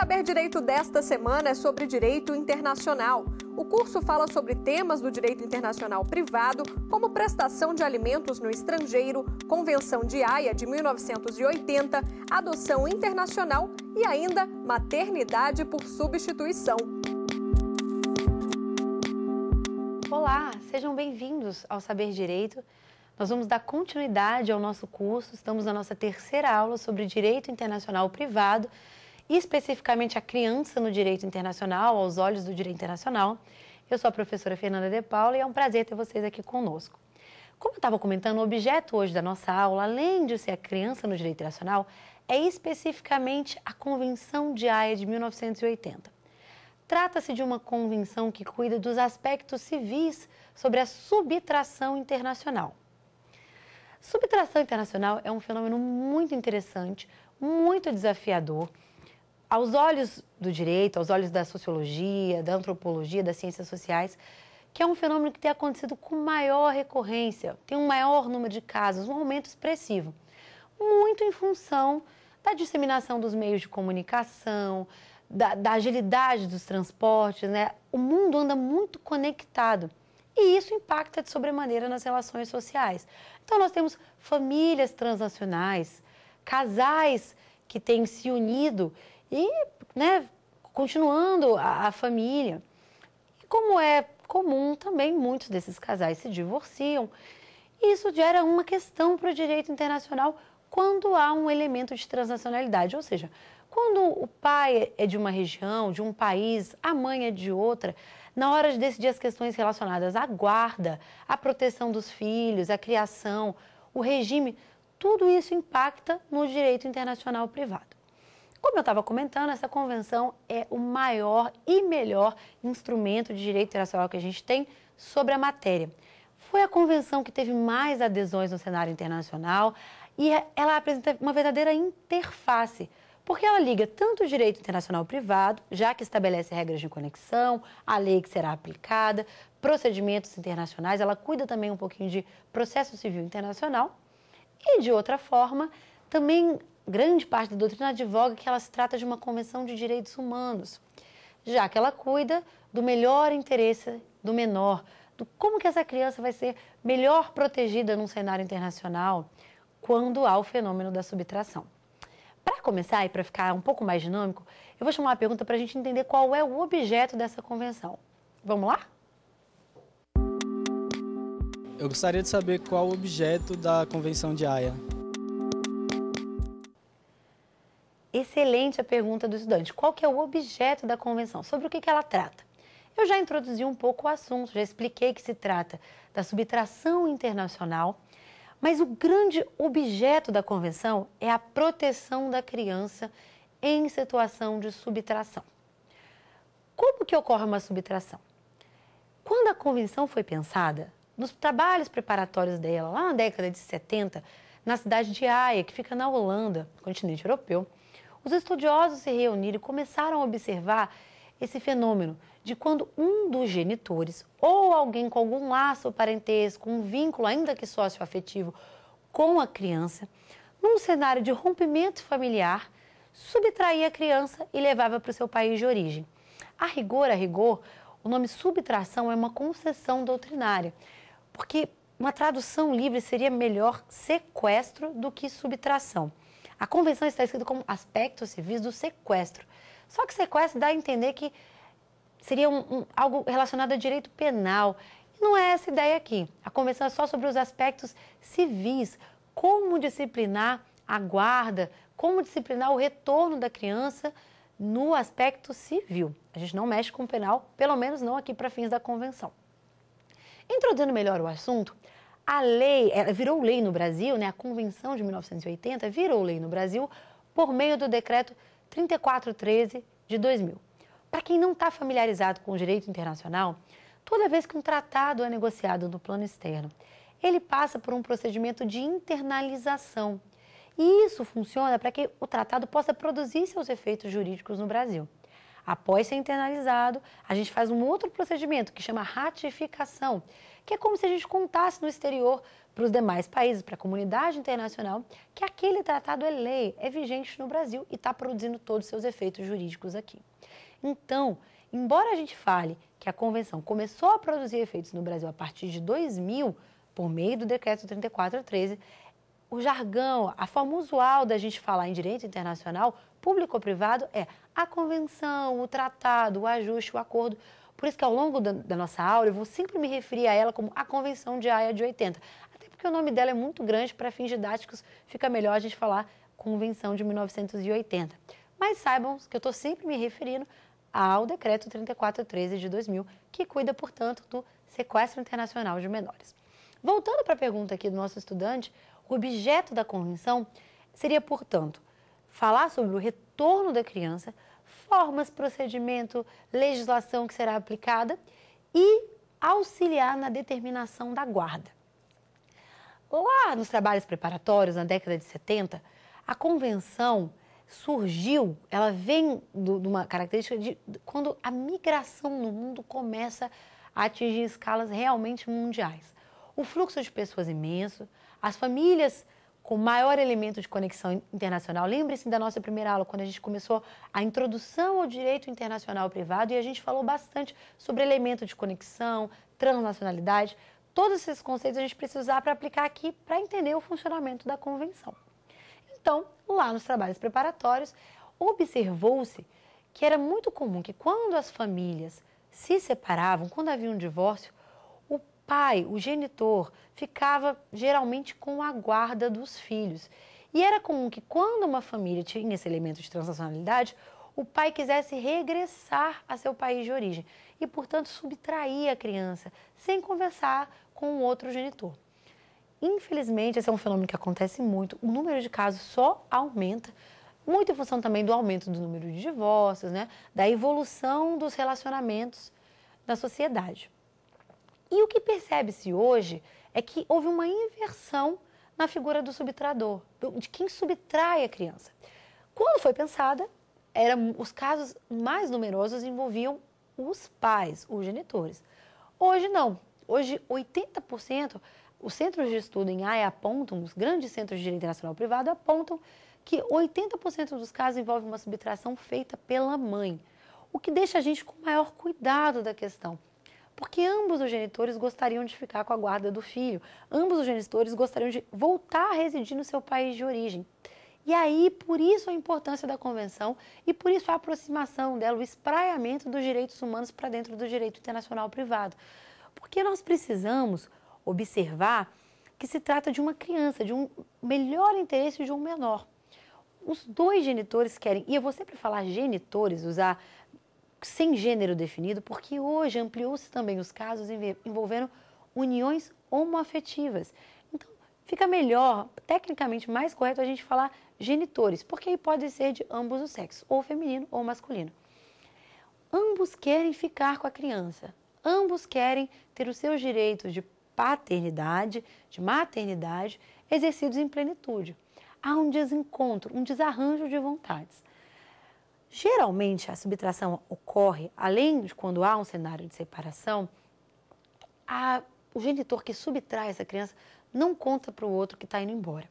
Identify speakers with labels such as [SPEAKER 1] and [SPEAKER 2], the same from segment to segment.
[SPEAKER 1] Saber Direito desta semana é sobre direito internacional. O curso fala sobre temas do direito internacional privado, como prestação de alimentos no estrangeiro, Convenção de Haia de 1980, adoção internacional e ainda maternidade por substituição. Olá, sejam bem-vindos ao Saber Direito. Nós vamos dar continuidade ao nosso curso. Estamos na nossa terceira aula sobre direito internacional privado especificamente a criança no direito internacional, aos olhos do direito internacional. Eu sou a professora Fernanda De Paula e é um prazer ter vocês aqui conosco. Como eu estava comentando, o objeto hoje da nossa aula, além de ser a criança no direito internacional, é especificamente a Convenção de Haia de 1980. Trata-se de uma convenção que cuida dos aspectos civis sobre a subtração internacional. Subtração internacional é um fenômeno muito interessante, muito desafiador aos olhos do direito, aos olhos da sociologia, da antropologia, das ciências sociais, que é um fenômeno que tem acontecido com maior recorrência, tem um maior número de casos, um aumento expressivo, muito em função da disseminação dos meios de comunicação, da, da agilidade dos transportes, né? O mundo anda muito conectado e isso impacta de sobremaneira nas relações sociais. Então nós temos famílias transnacionais, casais que têm se unido e né, continuando a, a família. E como é comum, também muitos desses casais se divorciam. isso gera uma questão para o direito internacional quando há um elemento de transnacionalidade, ou seja, quando o pai é de uma região, de um país, a mãe é de outra, na hora de decidir as questões relacionadas à guarda, à proteção dos filhos, à criação, o regime, tudo isso impacta no direito internacional privado. Como eu estava comentando, essa convenção é o maior e melhor instrumento de direito internacional que a gente tem sobre a matéria. Foi a convenção que teve mais adesões no cenário internacional e é, ela apresenta uma verdadeira interface porque ela liga tanto o direito internacional privado, já que estabelece regras de conexão, a lei que será aplicada, procedimentos internacionais, ela cuida também um pouquinho de processo civil internacional, e de outra forma, também grande parte da doutrina advoga que ela se trata de uma convenção de direitos humanos, já que ela cuida do melhor interesse do menor, do como que essa criança vai ser melhor protegida num cenário internacional quando há o fenômeno da subtração. Para começar e para ficar um pouco mais dinâmico, eu vou chamar a pergunta para a gente entender qual é o objeto dessa convenção. Vamos lá? Eu gostaria de saber qual o objeto da Convenção de Haia. Excelente a pergunta do estudante. Qual que é o objeto da convenção? Sobre o que, que ela trata? Eu já introduzi um pouco o assunto, já expliquei que se trata da subtração internacional, mas o grande objeto da convenção é a proteção da criança em situação de subtração. Como que ocorre uma subtração? Quando a convenção foi pensada, nos trabalhos preparatórios dela, lá na década de 70, na cidade de Haia, que fica na Holanda, continente europeu, os estudiosos se reuniram e começaram a observar esse fenômeno de quando um dos genitores ou alguém com algum laço parentesco, um vínculo ainda que sócio-afetivo com a criança, num cenário de rompimento familiar, subtraía a criança e levava para o seu país de origem. A rigor, a rigor, o nome subtração é uma concessão doutrinária, porque uma tradução livre seria melhor sequestro do que subtração. A convenção está escrita como aspectos civis do sequestro. Só que sequestro dá a entender que seria um, um, algo relacionado a direito penal. E não é essa ideia aqui. A convenção é só sobre os aspectos civis, como disciplinar a guarda, como disciplinar o retorno da criança no aspecto civil. A gente não mexe com o penal, pelo menos não aqui para fins da convenção. Introduzindo melhor o assunto, a lei, ela virou lei no Brasil, né? A Convenção de 1980 virou lei no Brasil por meio do decreto 3413 de 2000. Para quem não está familiarizado com o direito internacional, toda vez que um tratado é negociado no plano externo, ele passa por um procedimento de internalização. E isso funciona para que o tratado possa produzir seus efeitos jurídicos no Brasil. Após ser internalizado, a gente faz um outro procedimento que chama ratificação, que é como se a gente contasse no exterior para os demais países, para a comunidade internacional, que aquele tratado é lei, é vigente no Brasil e está produzindo todos os seus efeitos jurídicos aqui. Então, embora a gente fale que a convenção começou a produzir efeitos no Brasil a partir de 2000, por meio do decreto 3413, o jargão, a forma usual da gente falar em direito internacional, público ou privado, é a convenção, o tratado, o ajuste, o acordo. Por isso que ao longo da, da nossa aula eu vou sempre me referir a ela como a Convenção de Haia de 80. Até porque o nome dela é muito grande, para fins didáticos fica melhor a gente falar Convenção de 1980. Mas saibam que eu estou sempre me referindo ao Decreto 3413 de 2000, que cuida, portanto, do sequestro internacional de menores. Voltando para a pergunta aqui do nosso estudante, o objeto da convenção seria, portanto, falar sobre o retorno da criança formas, procedimento, legislação que será aplicada e auxiliar na determinação da guarda. Lá nos trabalhos preparatórios, na década de 70, a convenção surgiu, ela vem de uma característica de quando a migração no mundo começa a atingir escalas realmente mundiais. O fluxo de pessoas imenso, as famílias com maior elemento de conexão internacional. Lembre-se da nossa primeira aula, quando a gente começou a introdução ao direito internacional privado e a gente falou bastante sobre elemento de conexão, transnacionalidade. Todos esses conceitos a gente precisa usar para aplicar aqui para entender o funcionamento da convenção. Então, lá nos trabalhos preparatórios, observou-se que era muito comum que quando as famílias se separavam, quando havia um divórcio, pai, o genitor, ficava geralmente com a guarda dos filhos. E era comum que, quando uma família tinha esse elemento de transacionalidade, o pai quisesse regressar a seu país de origem e, portanto, subtrair a criança sem conversar com o outro genitor. Infelizmente, esse é um fenômeno que acontece muito, o número de casos só aumenta, muito em função também do aumento do número de divórcios, né? da evolução dos relacionamentos na sociedade. E o que percebe-se hoje é que houve uma inversão na figura do subtrador, de quem subtrai a criança. Quando foi pensada, eram os casos mais numerosos envolviam os pais, os genitores. Hoje não. Hoje 80% os centros de estudo em AE apontam, os grandes centros de direito internacional privado apontam que 80% dos casos envolve uma subtração feita pela mãe, o que deixa a gente com maior cuidado da questão. Porque ambos os genitores gostariam de ficar com a guarda do filho, ambos os genitores gostariam de voltar a residir no seu país de origem. E aí, por isso a importância da convenção e por isso a aproximação dela, o espraiamento dos direitos humanos para dentro do direito internacional privado. Porque nós precisamos observar que se trata de uma criança, de um melhor interesse de um menor. Os dois genitores querem, e eu vou sempre falar genitores, usar sem gênero definido, porque hoje ampliou-se também os casos envolvendo uniões homoafetivas. Então, fica melhor, tecnicamente mais correto a gente falar genitores, porque aí pode ser de ambos os sexos, ou feminino ou masculino. Ambos querem ficar com a criança, ambos querem ter os seus direitos de paternidade, de maternidade, exercidos em plenitude. Há um desencontro, um desarranjo de vontades. Geralmente, a subtração ocorre, além de quando há um cenário de separação, a, o genitor que subtrai essa criança não conta para o outro que está indo embora.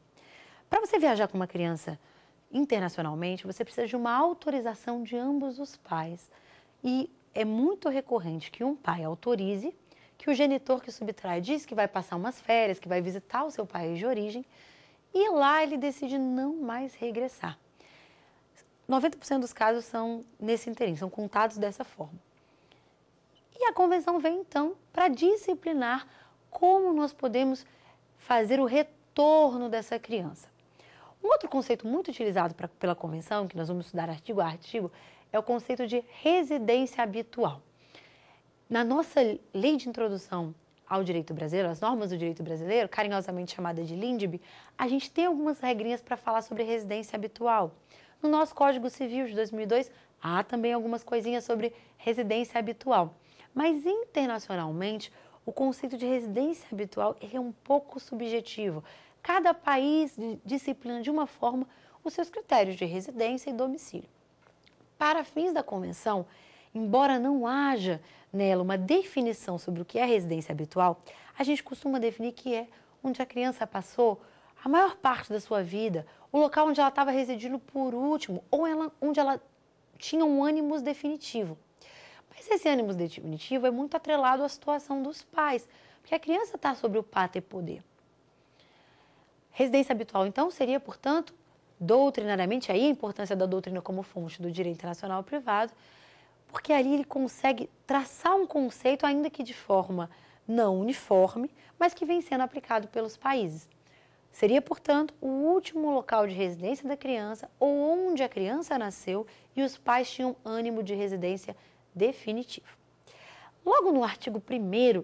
[SPEAKER 1] Para você viajar com uma criança internacionalmente, você precisa de uma autorização de ambos os pais. E é muito recorrente que um pai autorize, que o genitor que subtrai diz que vai passar umas férias, que vai visitar o seu país de origem, e lá ele decide não mais regressar. 90% dos casos são nesse interim, são contados dessa forma. E a convenção vem então para disciplinar como nós podemos fazer o retorno dessa criança. Um outro conceito muito utilizado pra, pela convenção, que nós vamos estudar artigo a artigo, é o conceito de residência habitual. Na nossa lei de introdução ao direito brasileiro, as normas do direito brasileiro, carinhosamente chamada de LINDB, a gente tem algumas regrinhas para falar sobre residência habitual. No nosso Código Civil de 2002, há também algumas coisinhas sobre residência habitual. Mas internacionalmente, o conceito de residência habitual é um pouco subjetivo. Cada país disciplina de uma forma os seus critérios de residência e domicílio. Para fins da convenção, embora não haja nela uma definição sobre o que é residência habitual, a gente costuma definir que é onde a criança passou a maior parte da sua vida o local onde ela estava residindo por último, ou ela, onde ela tinha um ânimos definitivo. Mas esse ânimos definitivo é muito atrelado à situação dos pais, porque a criança está sobre o pater poder. Residência habitual, então, seria, portanto, doutrinariamente, aí a importância da doutrina como fonte do direito internacional privado, porque ali ele consegue traçar um conceito, ainda que de forma não uniforme, mas que vem sendo aplicado pelos países. Seria, portanto, o último local de residência da criança ou onde a criança nasceu e os pais tinham ânimo de residência definitivo. Logo no artigo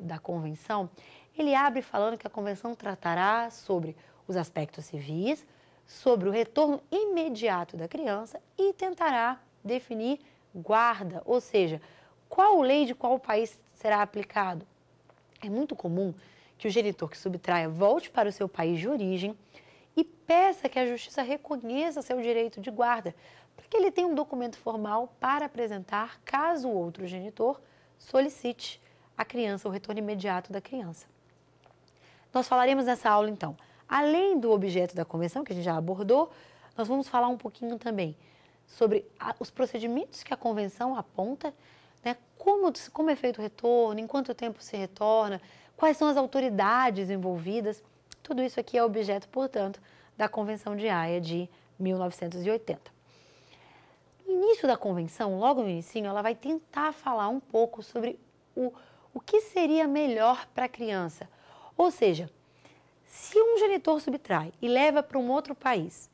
[SPEAKER 1] 1 da Convenção, ele abre falando que a Convenção tratará sobre os aspectos civis, sobre o retorno imediato da criança e tentará definir guarda, ou seja, qual lei de qual país será aplicado. É muito comum que o genitor que subtraia volte para o seu país de origem e peça que a justiça reconheça seu direito de guarda, para que ele tenha um documento formal para apresentar caso o outro genitor solicite a criança o retorno imediato da criança. Nós falaremos nessa aula então, além do objeto da convenção que a gente já abordou, nós vamos falar um pouquinho também sobre a, os procedimentos que a convenção aponta, né, como, como é feito o retorno, em quanto tempo se retorna, quais são as autoridades envolvidas. Tudo isso aqui é objeto, portanto, da Convenção de Haia de 1980. No início da convenção, logo no início, ela vai tentar falar um pouco sobre o, o que seria melhor para a criança. Ou seja, se um genitor subtrai e leva para um outro país,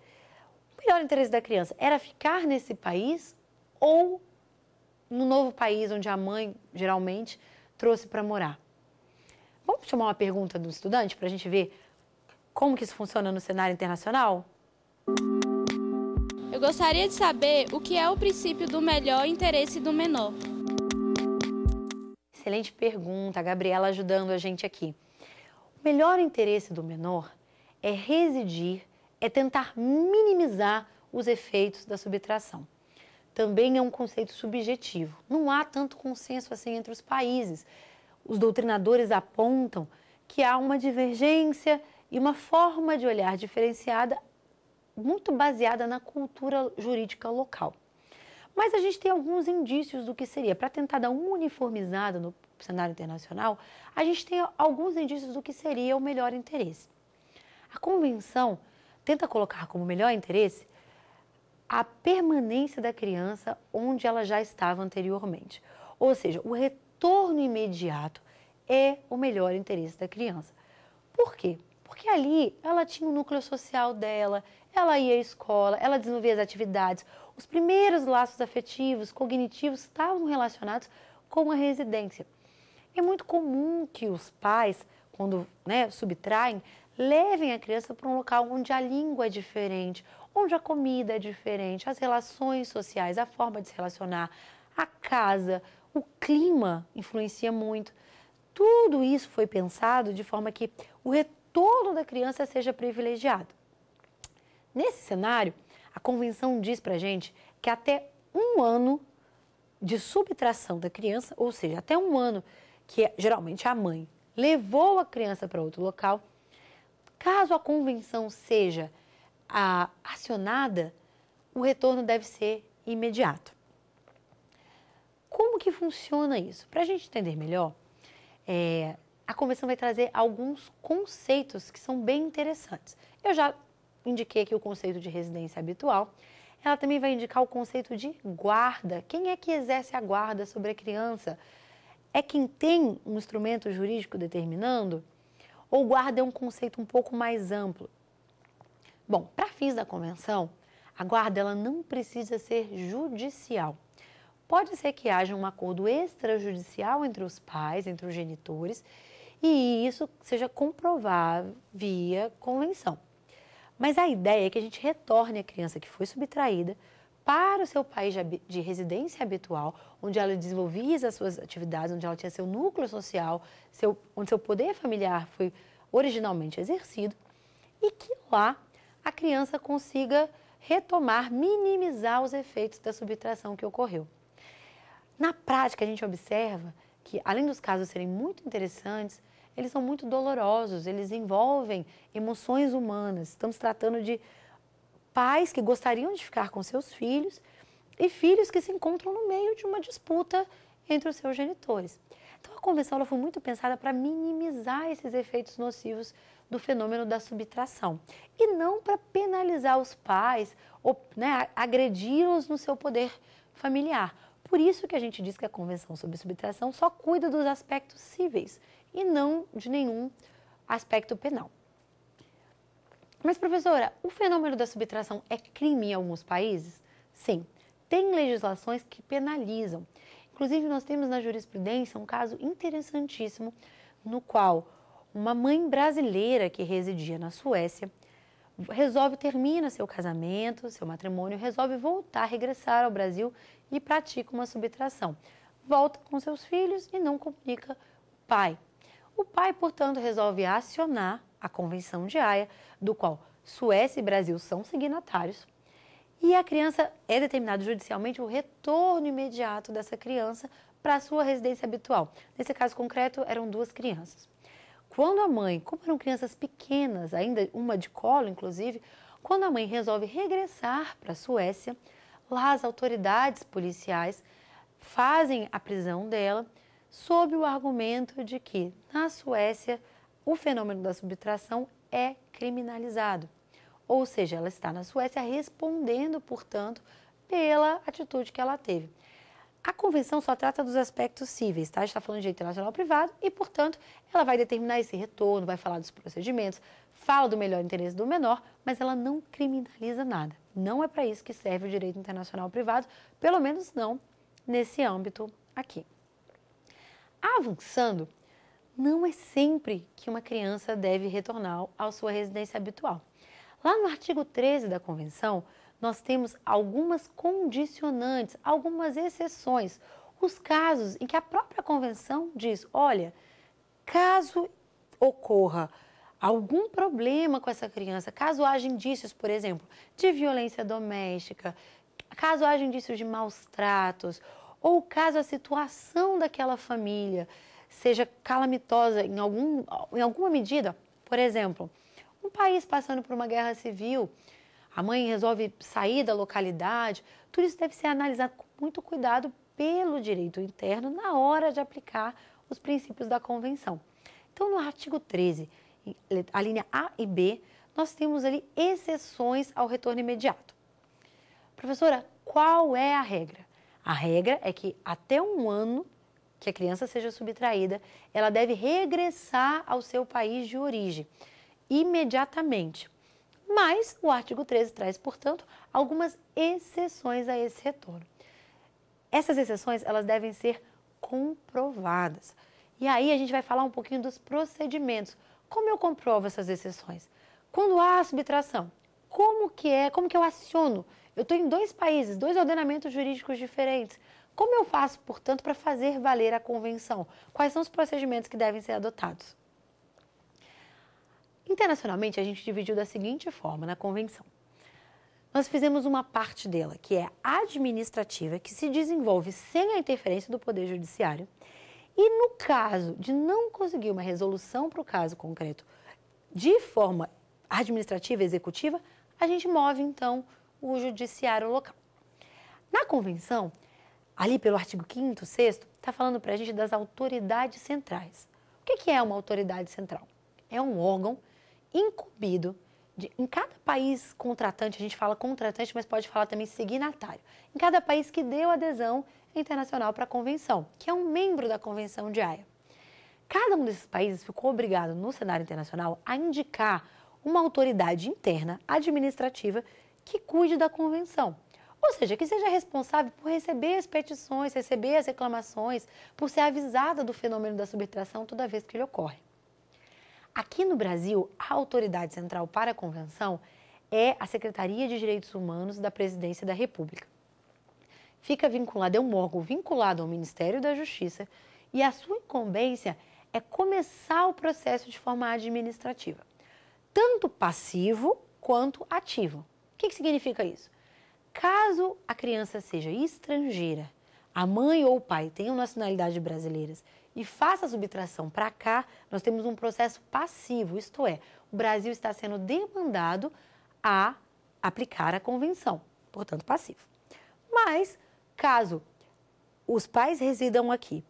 [SPEAKER 1] o melhor interesse da criança era ficar nesse país ou no novo país onde a mãe geralmente trouxe para morar. Vamos chamar uma pergunta do estudante para a gente ver como que isso funciona no cenário internacional? Eu gostaria de saber o que é o princípio do melhor interesse do menor. Excelente pergunta, a Gabriela ajudando a gente aqui. O melhor interesse do menor é residir, é tentar minimizar os efeitos da subtração. Também é um conceito subjetivo. Não há tanto consenso assim entre os países os doutrinadores apontam que há uma divergência e uma forma de olhar diferenciada muito baseada na cultura jurídica local. Mas a gente tem alguns indícios do que seria. Para tentar dar um uniformizada no cenário internacional, a gente tem alguns indícios do que seria o melhor interesse. A convenção tenta colocar como melhor interesse a permanência da criança onde ela já estava anteriormente, ou seja, o retorno retorno imediato é o melhor interesse da criança. Por quê? Porque ali ela tinha o um núcleo social dela, ela ia à escola, ela desenvolvia as atividades. Os primeiros laços afetivos, cognitivos, estavam relacionados com a residência. É muito comum que os pais, quando né, subtraem, levem a criança para um local onde a língua é diferente, onde a comida é diferente, as relações sociais, a forma de se relacionar, a casa, o clima influencia muito. Tudo isso foi pensado de forma que o retorno da criança seja privilegiado. Nesse cenário, a convenção diz para gente que até um ano de subtração da criança, ou seja, até um ano que é, geralmente a mãe levou a criança para outro local, caso a convenção seja a, ah, acionada, o retorno deve ser imediato. Como que funciona isso? Para a gente entender melhor, é, a convenção vai trazer alguns conceitos que são bem interessantes. Eu já indiquei aqui o conceito de residência habitual. Ela também vai indicar o conceito de guarda. Quem é que exerce a guarda sobre a criança? É quem tem um instrumento jurídico determinando? Ou guarda é um conceito um pouco mais amplo? Bom, para fins da convenção, a guarda ela não precisa ser judicial pode ser que haja um acordo extrajudicial entre os pais, entre os genitores, e isso seja comprovável via convenção. Mas a ideia é que a gente retorne a criança que foi subtraída para o seu país de residência habitual, onde ela desenvolvia as suas atividades, onde ela tinha seu núcleo social, seu, onde seu poder familiar foi originalmente exercido, e que lá a criança consiga retomar, minimizar os efeitos da subtração que ocorreu. Na prática, a gente observa que, além dos casos serem muito interessantes, eles são muito dolorosos, eles envolvem emoções humanas. Estamos tratando de pais que gostariam de ficar com seus filhos e filhos que se encontram no meio de uma disputa entre os seus genitores. Então, a convenção ela foi muito pensada para minimizar esses efeitos nocivos do fenômeno da subtração e não para penalizar os pais ou né, agredi-los no seu poder familiar, por isso que a gente diz que a Convenção sobre Subtração só cuida dos aspectos cíveis e não de nenhum aspecto penal. Mas, professora, o fenômeno da subtração é crime em alguns países? Sim, tem legislações que penalizam. Inclusive, nós temos na jurisprudência um caso interessantíssimo no qual uma mãe brasileira que residia na Suécia resolve termina seu casamento, seu matrimônio, resolve voltar, regressar ao Brasil e pratica uma subtração. Volta com seus filhos e não comunica o pai. O pai, portanto, resolve acionar a Convenção de Haia, do qual Suécia e Brasil são signatários, e a criança é determinado judicialmente o retorno imediato dessa criança para a sua residência habitual. Nesse caso concreto, eram duas crianças. Quando a mãe, como eram crianças pequenas, ainda uma de colo, inclusive, quando a mãe resolve regressar para a Suécia, Lá as autoridades policiais fazem a prisão dela sob o argumento de que na Suécia o fenômeno da subtração é criminalizado. Ou seja, ela está na Suécia respondendo, portanto, pela atitude que ela teve. A convenção só trata dos aspectos cíveis, tá? A gente está falando de direito internacional privado e, portanto, ela vai determinar esse retorno, vai falar dos procedimentos, fala do melhor interesse do menor, mas ela não criminaliza nada. Não é para isso que serve o direito internacional privado, pelo menos não nesse âmbito aqui. Avançando, não é sempre que uma criança deve retornar à sua residência habitual. Lá no artigo 13 da Convenção, nós temos algumas condicionantes, algumas exceções, os casos em que a própria Convenção diz: olha, caso ocorra algum problema com essa criança, caso haja indícios, por exemplo, de violência doméstica, caso haja indícios de maus tratos, ou caso a situação daquela família seja calamitosa em, algum, em alguma medida, por exemplo, um país passando por uma guerra civil, a mãe resolve sair da localidade, tudo isso deve ser analisado com muito cuidado pelo direito interno na hora de aplicar os princípios da convenção. Então, no artigo 13 a linha A e B, nós temos ali exceções ao retorno imediato. Professora, qual é a regra? A regra é que até um ano que a criança seja subtraída, ela deve regressar ao seu país de origem imediatamente. Mas o artigo 13 traz, portanto, algumas exceções a esse retorno. Essas exceções, elas devem ser comprovadas. E aí a gente vai falar um pouquinho dos procedimentos como eu comprovo essas exceções? Quando há subtração, como que é, como que eu aciono? Eu estou em dois países, dois ordenamentos jurídicos diferentes. Como eu faço, portanto, para fazer valer a convenção? Quais são os procedimentos que devem ser adotados? Internacionalmente, a gente dividiu da seguinte forma na convenção. Nós fizemos uma parte dela, que é administrativa, que se desenvolve sem a interferência do Poder Judiciário, e no caso de não conseguir uma resolução para o caso concreto de forma administrativa, executiva, a gente move então o judiciário local. Na convenção, ali pelo artigo 5, 6, está falando para a gente das autoridades centrais. O que, é uma autoridade central? É um órgão incumbido de, em cada país contratante, a gente fala contratante, mas pode falar também signatário, em cada país que deu adesão internacional para a convenção, que é um membro da convenção de Haia. Cada um desses países ficou obrigado, no cenário internacional, a indicar uma autoridade interna administrativa que cuide da convenção. Ou seja, que seja responsável por receber as petições, receber as reclamações, por ser avisada do fenômeno da subtração toda vez que ele ocorre. Aqui no Brasil, a autoridade central para a convenção é a Secretaria de Direitos Humanos da Presidência da República fica vinculado, é um órgão vinculado ao Ministério da Justiça e a sua incumbência é começar o processo de forma administrativa, tanto passivo quanto ativo. O que, que significa isso? Caso a criança seja estrangeira, a mãe ou o pai tenham nacionalidade brasileiras e faça a subtração para cá, nós temos um processo passivo, isto é, o Brasil está sendo demandado a aplicar a convenção, portanto, passivo. Mas Caso os pais residam aqui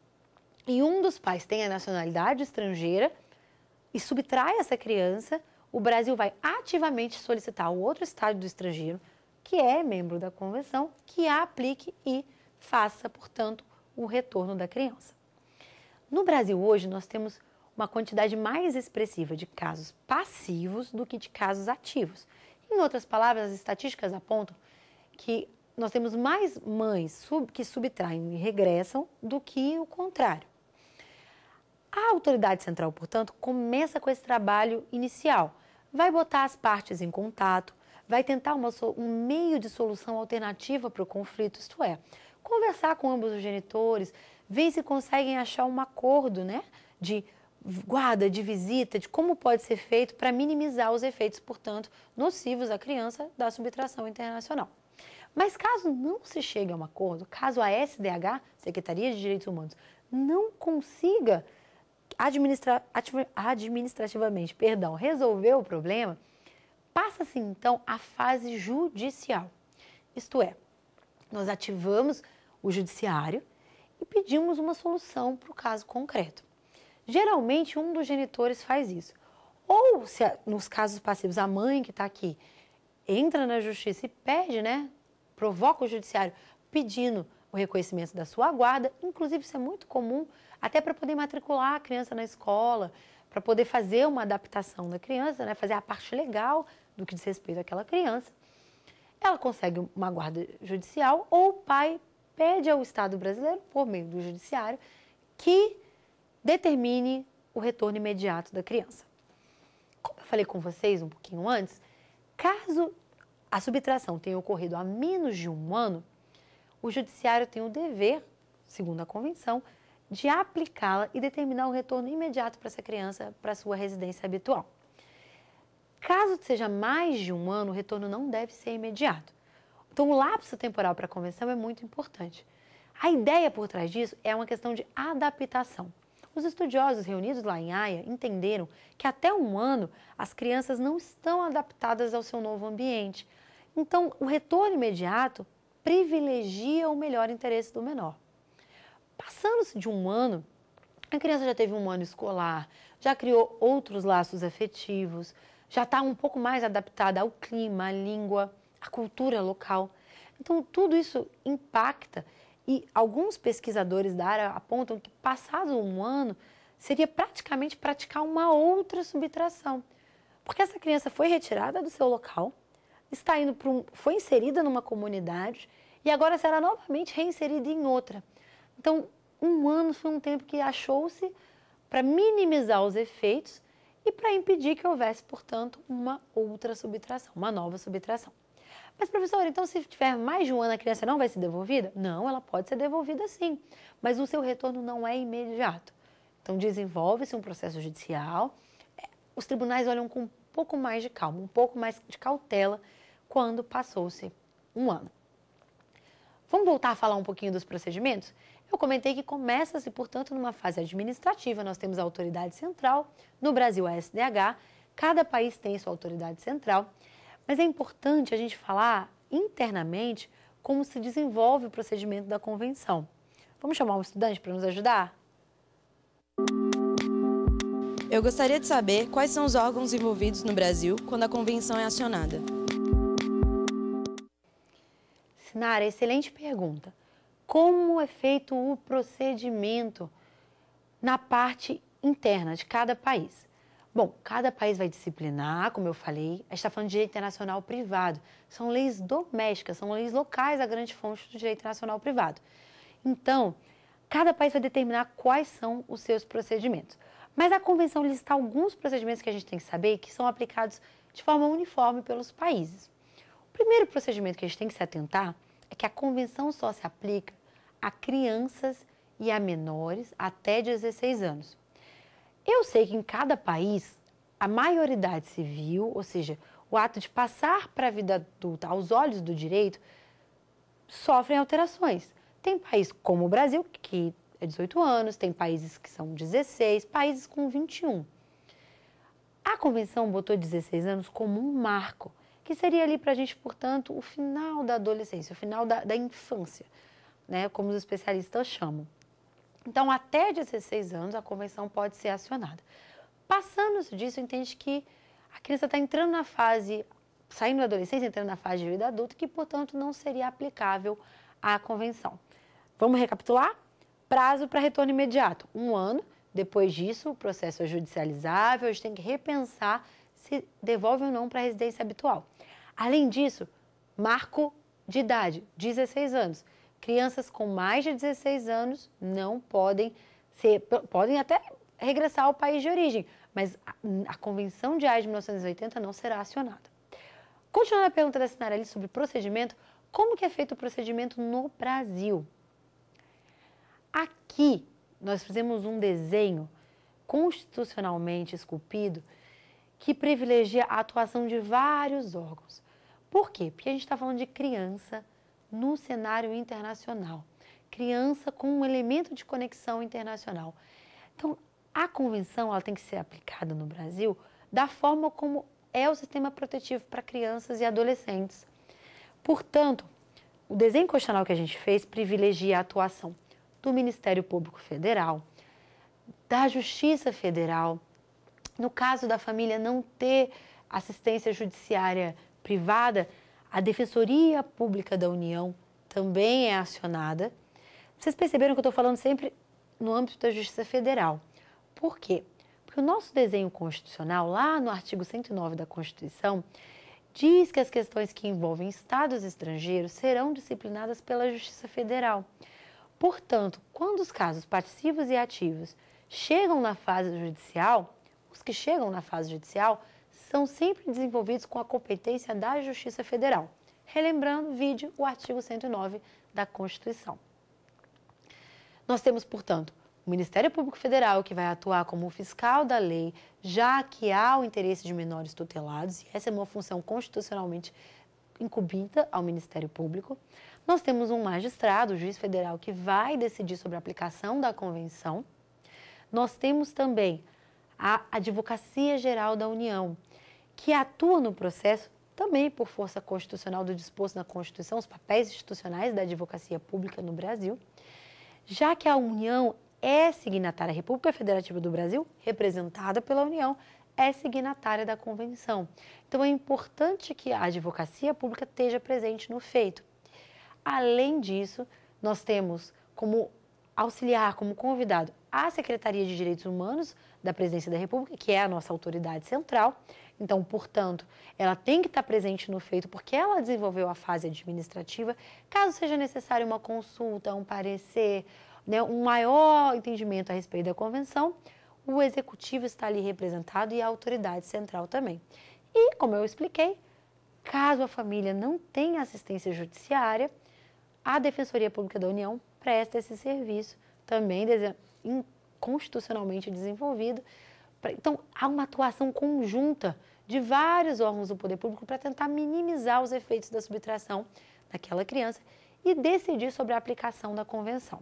[SPEAKER 1] e um dos pais tenha nacionalidade estrangeira e subtrai essa criança, o Brasil vai ativamente solicitar ao outro estado do estrangeiro, que é membro da convenção, que a aplique e faça, portanto, o retorno da criança. No Brasil hoje, nós temos uma quantidade mais expressiva de casos passivos do que de casos ativos. Em outras palavras, as estatísticas apontam que nós temos mais mães sub, que subtraem e regressam do que o contrário. A autoridade central, portanto, começa com esse trabalho inicial. Vai botar as partes em contato, vai tentar uma, um meio de solução alternativa para o conflito, isto é, conversar com ambos os genitores, ver se conseguem achar um acordo né, de guarda, de visita, de como pode ser feito para minimizar os efeitos, portanto, nocivos à criança da subtração internacional. Mas caso não se chegue a um acordo, caso a SDH, Secretaria de Direitos Humanos, não consiga administra, administrativamente perdão, resolver o problema, passa-se então a fase judicial. Isto é, nós ativamos o judiciário e pedimos uma solução para o caso concreto. Geralmente, um dos genitores faz isso. Ou, se, nos casos passivos, a mãe que está aqui entra na justiça e pede né, provoca o judiciário pedindo o reconhecimento da sua guarda. Inclusive, isso é muito comum até para poder matricular a criança na escola, para poder fazer uma adaptação da criança, né? fazer a parte legal do que diz respeito àquela criança. Ela consegue uma guarda judicial ou o pai pede ao Estado brasileiro, por meio do judiciário, que determine o retorno imediato da criança. Como eu falei com vocês um pouquinho antes, caso a subtração tenha ocorrido há menos de um ano, o judiciário tem o dever, segundo a convenção, de aplicá-la e determinar o retorno imediato para essa criança para sua residência habitual. Caso seja mais de um ano, o retorno não deve ser imediato. Então, o lapso temporal para a convenção é muito importante. A ideia por trás disso é uma questão de adaptação. Os estudiosos reunidos lá em Haia entenderam que até um ano as crianças não estão adaptadas ao seu novo ambiente, então, o retorno imediato privilegia o melhor interesse do menor. Passando-se de um ano, a criança já teve um ano escolar, já criou outros laços afetivos, já está um pouco mais adaptada ao clima, à língua, à cultura local. Então, tudo isso impacta e alguns pesquisadores da área apontam que, passado um ano, seria praticamente praticar uma outra subtração. Porque essa criança foi retirada do seu local, está indo para um, foi inserida numa comunidade e agora será novamente reinserida em outra. Então, um ano foi um tempo que achou-se para minimizar os efeitos e para impedir que houvesse, portanto, uma outra subtração, uma nova subtração. Mas, professor, então se tiver mais de um ano, a criança não vai ser devolvida? Não, ela pode ser devolvida sim, mas o seu retorno não é imediato. Então, desenvolve-se um processo judicial. É, os tribunais olham com um pouco mais de calma, um pouco mais de cautela quando passou-se um ano. Vamos voltar a falar um pouquinho dos procedimentos? Eu comentei que começa-se, portanto, numa fase administrativa. Nós temos a autoridade central, no Brasil a SDH, cada país tem sua autoridade central, mas é importante a gente falar internamente como se desenvolve o procedimento da convenção. Vamos chamar um estudante para nos ajudar? Eu gostaria de saber quais são os órgãos envolvidos no Brasil quando a convenção é acionada. Nara, excelente pergunta. Como é feito o procedimento na parte interna de cada país? Bom, cada país vai disciplinar, como eu falei, a gente está falando de direito internacional privado. São leis domésticas, são leis locais a grande fonte do direito internacional privado. Então, cada país vai determinar quais são os seus procedimentos. Mas a convenção lista alguns procedimentos que a gente tem que saber que são aplicados de forma uniforme pelos países. O primeiro procedimento que a gente tem que se atentar é que a convenção só se aplica a crianças e a menores até 16 anos. Eu sei que em cada país, a maioridade civil, ou seja, o ato de passar para a vida adulta aos olhos do direito, sofrem alterações. Tem país como o Brasil, que é 18 anos, tem países que são 16, países com 21. A convenção botou 16 anos como um marco que seria ali para a gente, portanto, o final da adolescência, o final da, da infância, né, como os especialistas chamam. Então, até 16 anos, a convenção pode ser acionada. Passando disso, entende que a criança está entrando na fase, saindo da adolescência, entrando na fase de vida adulta, que, portanto, não seria aplicável à convenção. Vamos recapitular? Prazo para retorno imediato, um ano. Depois disso, o processo é judicializável, a gente tem que repensar se devolve ou não para a residência habitual. Além disso, marco de idade, 16 anos. Crianças com mais de 16 anos não podem ser, podem até regressar ao país de origem, mas a, Convenção de AIDS de 1980 não será acionada. Continuando a pergunta da ali sobre procedimento, como que é feito o procedimento no Brasil? Aqui nós fizemos um desenho constitucionalmente esculpido que privilegia a atuação de vários órgãos. Por quê? Porque a gente está falando de criança no cenário internacional, criança com um elemento de conexão internacional. Então, a convenção ela tem que ser aplicada no Brasil da forma como é o sistema protetivo para crianças e adolescentes. Portanto, o desenho constitucional que a gente fez privilegia a atuação do Ministério Público Federal, da Justiça Federal, no caso da família não ter assistência judiciária privada, a Defensoria Pública da União também é acionada. Vocês perceberam que eu estou falando sempre no âmbito da Justiça Federal. Por quê? Porque o nosso desenho constitucional, lá no artigo 109 da Constituição, diz que as questões que envolvem estados estrangeiros serão disciplinadas pela Justiça Federal. Portanto, quando os casos passivos e ativos chegam na fase judicial, os que chegam na fase judicial são sempre desenvolvidos com a competência da Justiça Federal. Relembrando, vide o artigo 109 da Constituição. Nós temos, portanto, o Ministério Público Federal, que vai atuar como fiscal da lei, já que há o interesse de menores tutelados, e essa é uma função constitucionalmente incumbida ao Ministério Público. Nós temos um magistrado, o juiz federal, que vai decidir sobre a aplicação da convenção. Nós temos também a Advocacia Geral da União, que atua no processo também por força constitucional do disposto na Constituição, os papéis institucionais da advocacia pública no Brasil, já que a União é signatária, a República Federativa do Brasil, representada pela União, é signatária da Convenção. Então é importante que a advocacia pública esteja presente no feito. Além disso, nós temos como auxiliar, como convidado, a Secretaria de Direitos Humanos da Presidência da República, que é a nossa autoridade central. Então, portanto, ela tem que estar presente no feito, porque ela desenvolveu a fase administrativa. Caso seja necessário uma consulta, um parecer, né, um maior entendimento a respeito da convenção, o executivo está ali representado e a autoridade central também. E, como eu expliquei, caso a família não tenha assistência judiciária, a Defensoria Pública da União presta esse serviço também constitucionalmente desenvolvido. Então, há uma atuação conjunta de vários órgãos do poder público para tentar minimizar os efeitos da subtração daquela criança e decidir sobre a aplicação da convenção.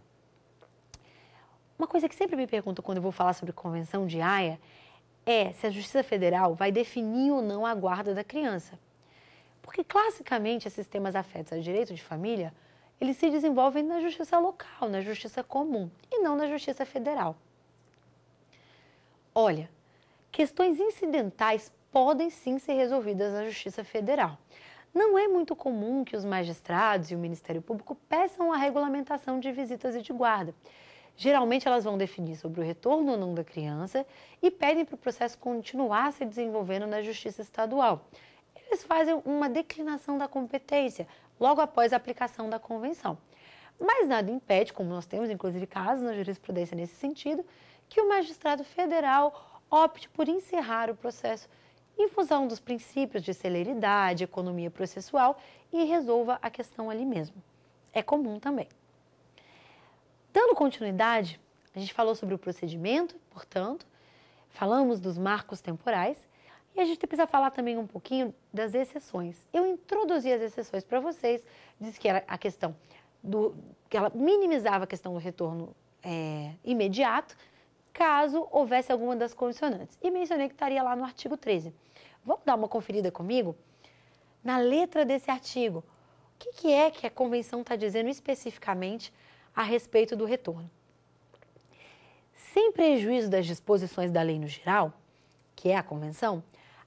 [SPEAKER 1] Uma coisa que sempre me pergunto quando eu vou falar sobre convenção de Haia é se a Justiça Federal vai definir ou não a guarda da criança. Porque classicamente esses temas afetos ao direito de família, eles se desenvolvem na justiça local, na justiça comum e não na justiça federal. Olha, questões incidentais podem sim ser resolvidas na Justiça Federal. Não é muito comum que os magistrados e o Ministério Público peçam a regulamentação de visitas e de guarda. Geralmente elas vão definir sobre o retorno ou não da criança e pedem para o processo continuar se desenvolvendo na Justiça Estadual. Eles fazem uma declinação da competência logo após a aplicação da convenção. Mas nada impede, como nós temos inclusive casos na jurisprudência nesse sentido, que o magistrado federal opte por encerrar o processo em função dos princípios de celeridade, economia processual e resolva a questão ali mesmo. É comum também. Dando continuidade, a gente falou sobre o procedimento, portanto, falamos dos marcos temporais e a gente precisa falar também um pouquinho das exceções. Eu introduzi as exceções para vocês, disse que era a questão do que ela minimizava a questão do retorno é, imediato, caso houvesse alguma das condicionantes. E mencionei que estaria lá no artigo 13. Vamos dar uma conferida comigo? Na letra desse artigo, o que, que é que a convenção está dizendo especificamente a respeito do retorno? Sem prejuízo das disposições da lei no geral, que é a convenção,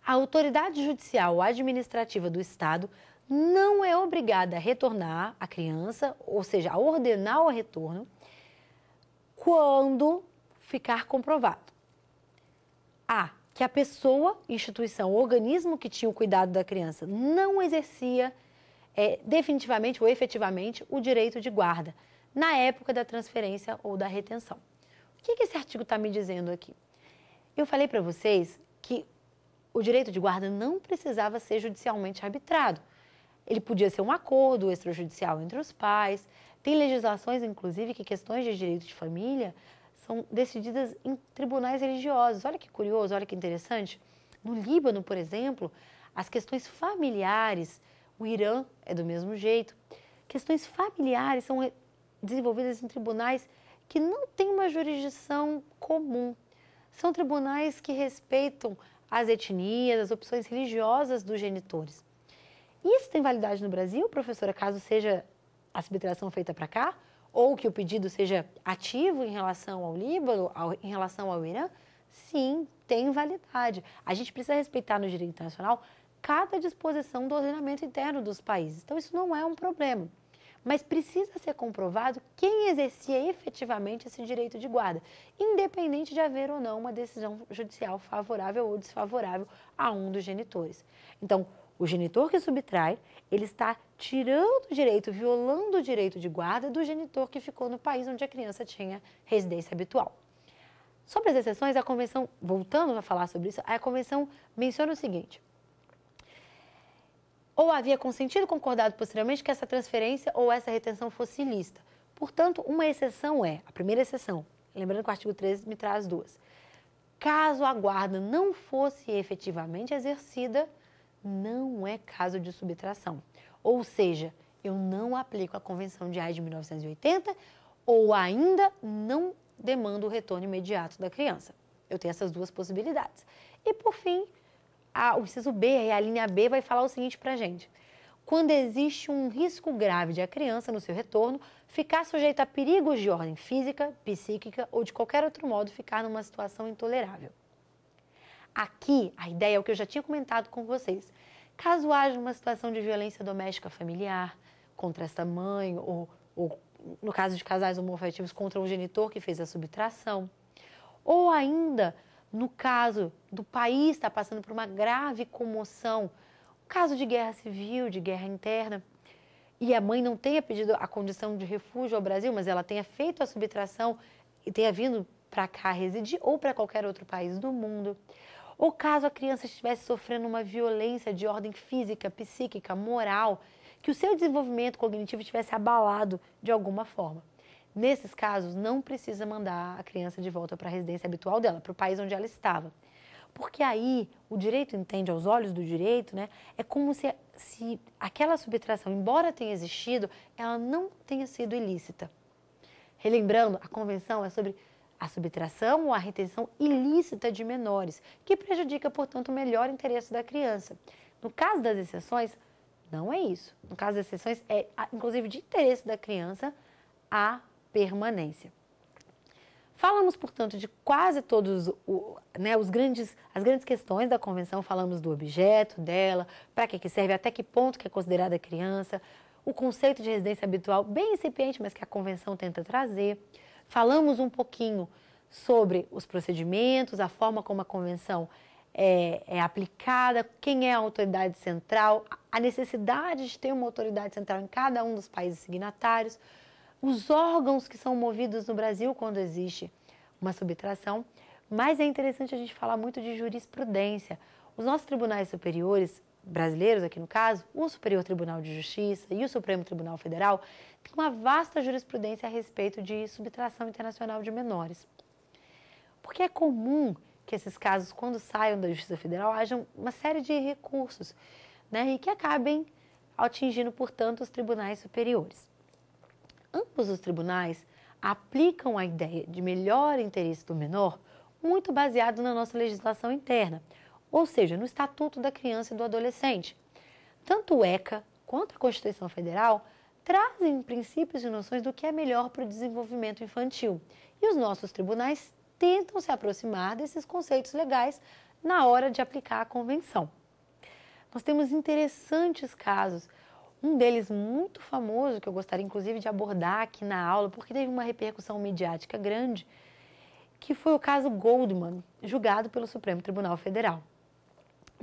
[SPEAKER 1] a autoridade judicial ou administrativa do Estado não é obrigada a retornar a criança, ou seja, a ordenar o retorno, quando ficar comprovado. A. Que a pessoa, instituição, organismo que tinha o cuidado da criança não exercia é, definitivamente ou efetivamente o direito de guarda na época da transferência ou da retenção. O que, que esse artigo está me dizendo aqui? Eu falei para vocês que o direito de guarda não precisava ser judicialmente arbitrado. Ele podia ser um acordo extrajudicial entre os pais. Tem legislações, inclusive, que questões de direito de família são decididas em tribunais religiosos. Olha que curioso, olha que interessante. No Líbano, por exemplo, as questões familiares, o Irã é do mesmo jeito. Questões familiares são desenvolvidas em tribunais que não têm uma jurisdição comum. São tribunais que respeitam as etnias, as opções religiosas dos genitores. Isso tem validade no Brasil, professora, caso seja a arbitração feita para cá? ou que o pedido seja ativo em relação ao Líbano, ao, em relação ao Irã, sim, tem validade. A gente precisa respeitar no direito internacional cada disposição do ordenamento interno dos países. Então, isso não é um problema. Mas precisa ser comprovado quem exercia efetivamente esse direito de guarda, independente de haver ou não uma decisão judicial favorável ou desfavorável a um dos genitores. Então, o genitor que subtrai, ele está tirando o direito, violando o direito de guarda do genitor que ficou no país onde a criança tinha residência habitual. Sobre as exceções, a convenção, voltando a falar sobre isso, a convenção menciona o seguinte: ou havia consentido concordado posteriormente que essa transferência ou essa retenção fosse ilícita. Portanto, uma exceção é, a primeira exceção, lembrando que o artigo 13 me traz duas. Caso a guarda não fosse efetivamente exercida, não é caso de subtração. Ou seja, eu não aplico a Convenção de Haia de 1980 ou ainda não demando o retorno imediato da criança. Eu tenho essas duas possibilidades. E por fim, a, o inciso B, a linha B vai falar o seguinte para a gente. Quando existe um risco grave de a criança, no seu retorno, ficar sujeita a perigos de ordem física, psíquica ou de qualquer outro modo ficar numa situação intolerável. Aqui, a ideia é o que eu já tinha comentado com vocês. Caso haja uma situação de violência doméstica familiar contra essa mãe, ou, ou no caso de casais homoafetivos, contra o genitor que fez a subtração, ou ainda no caso do país estar tá passando por uma grave comoção, caso de guerra civil, de guerra interna, e a mãe não tenha pedido a condição de refúgio ao Brasil, mas ela tenha feito a subtração e tenha vindo para cá residir ou para qualquer outro país do mundo ou caso a criança estivesse sofrendo uma violência de ordem física, psíquica, moral, que o seu desenvolvimento cognitivo estivesse abalado de alguma forma. Nesses casos, não precisa mandar a criança de volta para a residência habitual dela, para o país onde ela estava. Porque aí o direito entende, aos olhos do direito, né, é como se, se aquela subtração, embora tenha existido, ela não tenha sido ilícita. Relembrando, a convenção é sobre a subtração ou a retenção ilícita de menores, que prejudica, portanto, o melhor interesse da criança. No caso das exceções, não é isso. No caso das exceções, é inclusive de interesse da criança a permanência. Falamos, portanto, de quase todos o, né, os grandes, as grandes questões da convenção. Falamos do objeto dela, para que, que serve, até que ponto que é considerada criança, o conceito de residência habitual, bem incipiente, mas que a convenção tenta trazer falamos um pouquinho sobre os procedimentos, a forma como a convenção é, é, aplicada, quem é a autoridade central, a necessidade de ter uma autoridade central em cada um dos países signatários, os órgãos que são movidos no Brasil quando existe uma subtração. Mas é interessante a gente falar muito de jurisprudência. Os nossos tribunais superiores brasileiros, aqui no caso, o Superior Tribunal de Justiça e o Supremo Tribunal Federal têm uma vasta jurisprudência a respeito de subtração internacional de menores. Porque é comum que esses casos, quando saiam da Justiça Federal, hajam uma série de recursos né, e que acabem atingindo, portanto, os tribunais superiores. Ambos os tribunais aplicam a ideia de melhor interesse do menor muito baseado na nossa legislação interna, ou seja, no Estatuto da Criança e do Adolescente. Tanto o ECA quanto a Constituição Federal trazem princípios e noções do que é melhor para o desenvolvimento infantil. E os nossos tribunais tentam se aproximar desses conceitos legais na hora de aplicar a convenção. Nós temos interessantes casos. Um deles muito famoso, que eu gostaria inclusive de abordar aqui na aula, porque teve uma repercussão midiática grande, que foi o caso Goldman, julgado pelo Supremo Tribunal Federal.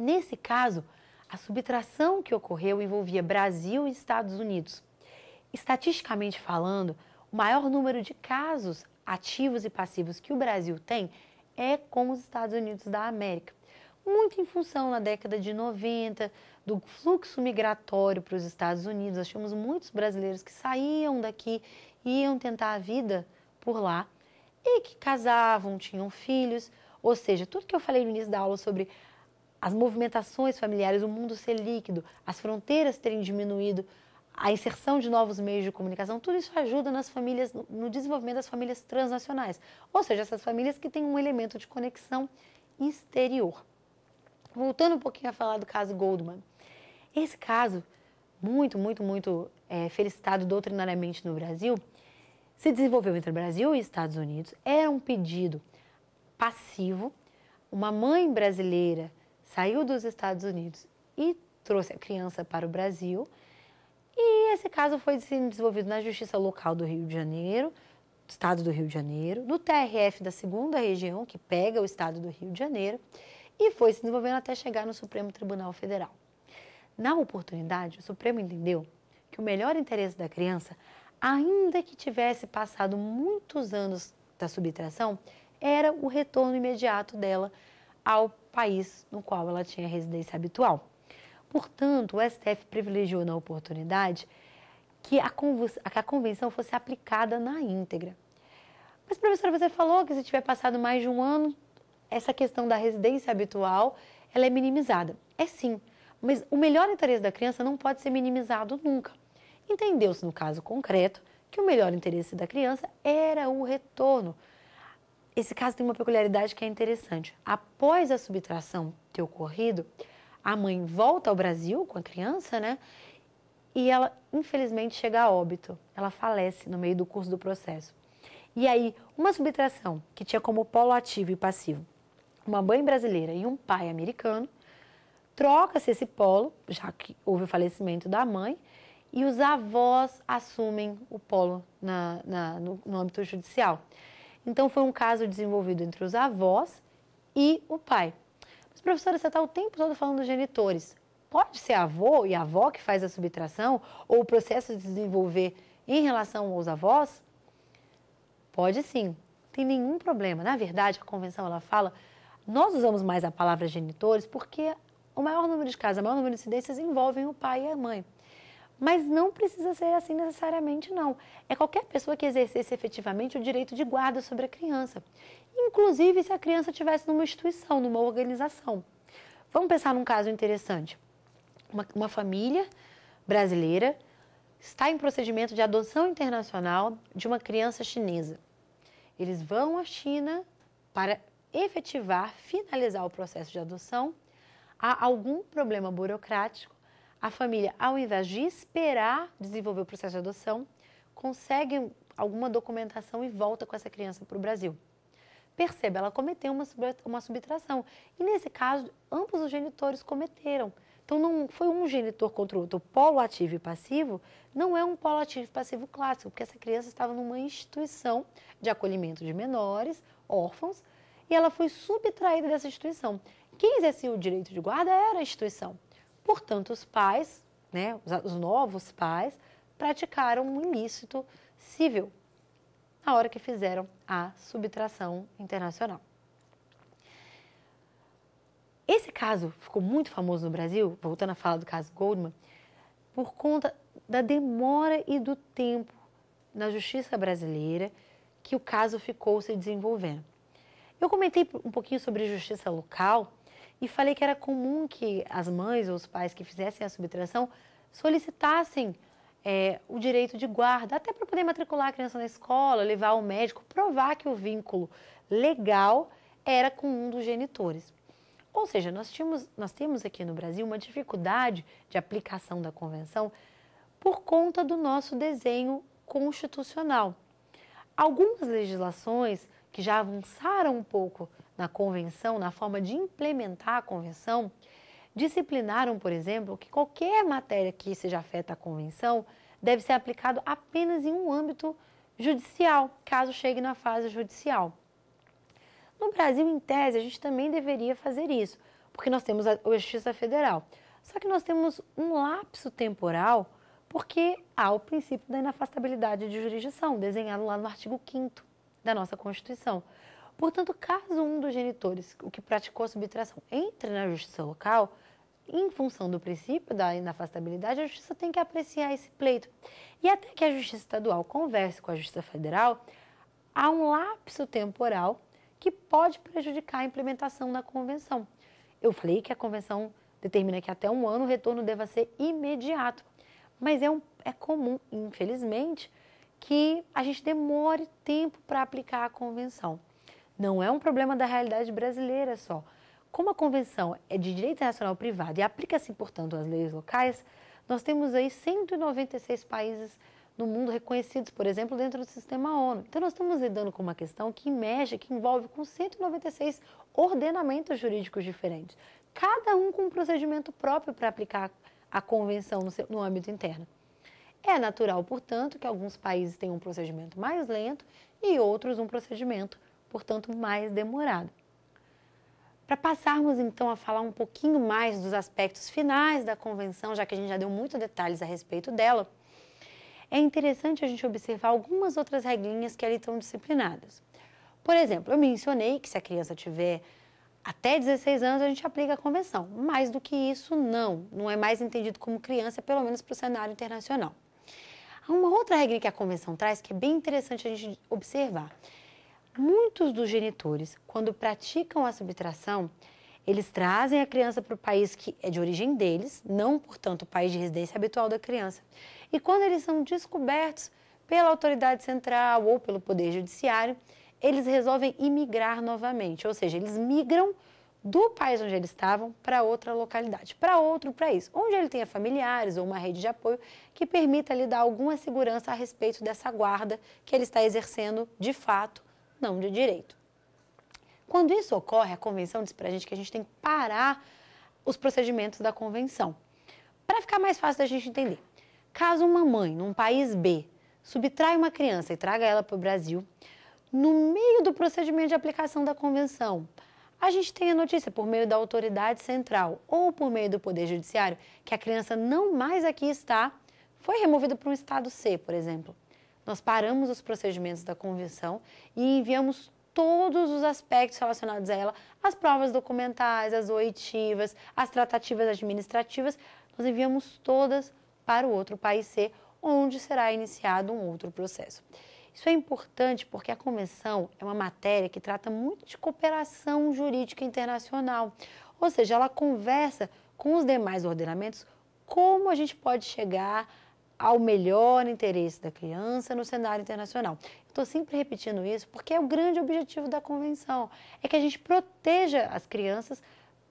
[SPEAKER 1] Nesse caso, a subtração que ocorreu envolvia Brasil e Estados Unidos. Estatisticamente falando, o maior número de casos ativos e passivos que o Brasil tem é com os Estados Unidos da América. Muito em função, na década de 90, do fluxo migratório para os Estados Unidos. Achamos muitos brasileiros que saíam daqui, iam tentar a vida por lá e que casavam, tinham filhos. Ou seja, tudo que eu falei no início da aula sobre as movimentações familiares, o mundo ser líquido, as fronteiras terem diminuído, a inserção de novos meios de comunicação, tudo isso ajuda nas famílias, no desenvolvimento das famílias transnacionais, ou seja, essas famílias que têm um elemento de conexão exterior. Voltando um pouquinho a falar do caso Goldman, esse caso, muito, muito, muito é, felicitado doutrinariamente no Brasil, se desenvolveu entre Brasil e Estados Unidos, era um pedido passivo, uma mãe brasileira saiu dos Estados Unidos e trouxe a criança para o Brasil. E esse caso foi desenvolvido na Justiça Local do Rio de Janeiro, Estado do Rio de Janeiro, no TRF da segunda região, que pega o Estado do Rio de Janeiro, e foi se desenvolvendo até chegar no Supremo Tribunal Federal. Na oportunidade, o Supremo entendeu que o melhor interesse da criança, ainda que tivesse passado muitos anos da subtração, era o retorno imediato dela ao país no qual ela tinha residência habitual. Portanto, o STF privilegiou na oportunidade que a, que a convenção fosse aplicada na íntegra. Mas, professora, você falou que se tiver passado mais de um ano, essa questão da residência habitual ela é minimizada. É sim, mas o melhor interesse da criança não pode ser minimizado nunca. Entendeu-se no caso concreto que o melhor interesse da criança era o retorno esse caso tem uma peculiaridade que é interessante. Após a subtração ter ocorrido, a mãe volta ao Brasil com a criança, né? E ela, infelizmente, chega a óbito. Ela falece no meio do curso do processo. E aí, uma subtração que tinha como polo ativo e passivo uma mãe brasileira e um pai americano, troca-se esse polo, já que houve o falecimento da mãe, e os avós assumem o polo na, na no, no âmbito judicial. Então, foi um caso desenvolvido entre os avós e o pai. Mas, professora, você está o tempo todo falando dos genitores. Pode ser avô e avó que faz a subtração ou o processo de desenvolver em relação aos avós? Pode sim, tem nenhum problema. Na verdade, a convenção ela fala, nós usamos mais a palavra genitores porque o maior número de casos, o maior número de incidências envolvem o pai e a mãe. Mas não precisa ser assim necessariamente, não. É qualquer pessoa que exercesse efetivamente o direito de guarda sobre a criança, inclusive se a criança estivesse numa instituição, numa organização. Vamos pensar num caso interessante. Uma, uma família brasileira está em procedimento de adoção internacional de uma criança chinesa. Eles vão à China para efetivar, finalizar o processo de adoção. Há algum problema burocrático a família, ao invés de esperar desenvolver o processo de adoção, consegue alguma documentação e volta com essa criança para o Brasil. Perceba, ela cometeu uma, uma subtração. E nesse caso, ambos os genitores cometeram. Então, não foi um genitor contra o outro. O polo ativo e passivo não é um polo ativo e passivo clássico, porque essa criança estava numa instituição de acolhimento de menores, órfãos, e ela foi subtraída dessa instituição. Quem exercia o direito de guarda era a instituição. Portanto, os pais, né, os novos pais, praticaram um ilícito civil na hora que fizeram a subtração internacional. Esse caso ficou muito famoso no Brasil, voltando a fala do caso Goldman, por conta da demora e do tempo na justiça brasileira que o caso ficou se desenvolvendo. Eu comentei um pouquinho sobre justiça local e falei que era comum que as mães ou os pais que fizessem a subtração solicitassem é, o direito de guarda, até para poder matricular a criança na escola, levar ao médico, provar que o vínculo legal era com um dos genitores. Ou seja, nós, tínhamos, nós temos aqui no Brasil uma dificuldade de aplicação da convenção por conta do nosso desenho constitucional. Algumas legislações que já avançaram um pouco na convenção, na forma de implementar a convenção, disciplinaram, por exemplo, que qualquer matéria que seja afeta a convenção deve ser aplicado apenas em um âmbito judicial, caso chegue na fase judicial. No Brasil, em tese, a gente também deveria fazer isso, porque nós temos a Justiça Federal. Só que nós temos um lapso temporal porque há o princípio da inafastabilidade de jurisdição, desenhado lá no artigo 5 da nossa Constituição. Portanto, caso um dos genitores, o que praticou a subtração, entre na justiça local, em função do princípio da inafastabilidade, a justiça tem que apreciar esse pleito. E até que a justiça estadual converse com a justiça federal, há um lapso temporal que pode prejudicar a implementação da convenção. Eu falei que a convenção determina que até um ano o retorno deva ser imediato, mas é, um, é comum, infelizmente, que a gente demore tempo para aplicar a convenção. Não é um problema da realidade brasileira só. Como a convenção é de direito internacional privado e aplica-se, assim, portanto, às leis locais, nós temos aí 196 países no mundo reconhecidos, por exemplo, dentro do sistema ONU. Então, nós estamos lidando com uma questão que mexe, que envolve com 196 ordenamentos jurídicos diferentes, cada um com um procedimento próprio para aplicar a convenção no, seu, no âmbito interno. É natural, portanto, que alguns países tenham um procedimento mais lento e outros um procedimento portanto, mais demorado. Para passarmos então a falar um pouquinho mais dos aspectos finais da convenção, já que a gente já deu muitos detalhes a respeito dela, é interessante a gente observar algumas outras regrinhas que ali estão disciplinadas. Por exemplo, eu mencionei que se a criança tiver até 16 anos, a gente aplica a convenção. Mais do que isso, não. Não é mais entendido como criança, pelo menos para o cenário internacional. Há uma outra regra que a convenção traz que é bem interessante a gente observar, Muitos dos genitores, quando praticam a subtração, eles trazem a criança para o país que é de origem deles, não, portanto, o país de residência habitual da criança. E quando eles são descobertos pela autoridade central ou pelo poder judiciário, eles resolvem imigrar novamente, ou seja, eles migram do país onde eles estavam para outra localidade, para outro país, onde ele tenha familiares ou uma rede de apoio que permita lhe dar alguma segurança a respeito dessa guarda que ele está exercendo de fato não de direito. Quando isso ocorre, a convenção diz para a gente que a gente tem que parar os procedimentos da convenção. Para ficar mais fácil da gente entender, caso uma mãe, num país B, subtrai uma criança e traga ela para o Brasil, no meio do procedimento de aplicação da convenção, a gente tem a notícia por meio da autoridade central ou por meio do Poder Judiciário que a criança não mais aqui está, foi removida para um estado C, por exemplo nós paramos os procedimentos da convenção e enviamos todos os aspectos relacionados a ela, as provas documentais, as oitivas, as tratativas administrativas, nós enviamos todas para o outro país C, onde será iniciado um outro processo. Isso é importante porque a convenção é uma matéria que trata muito de cooperação jurídica internacional, ou seja, ela conversa com os demais ordenamentos como a gente pode chegar ao melhor interesse da criança no cenário internacional. Estou sempre repetindo isso porque é o grande objetivo da convenção, é que a gente proteja as crianças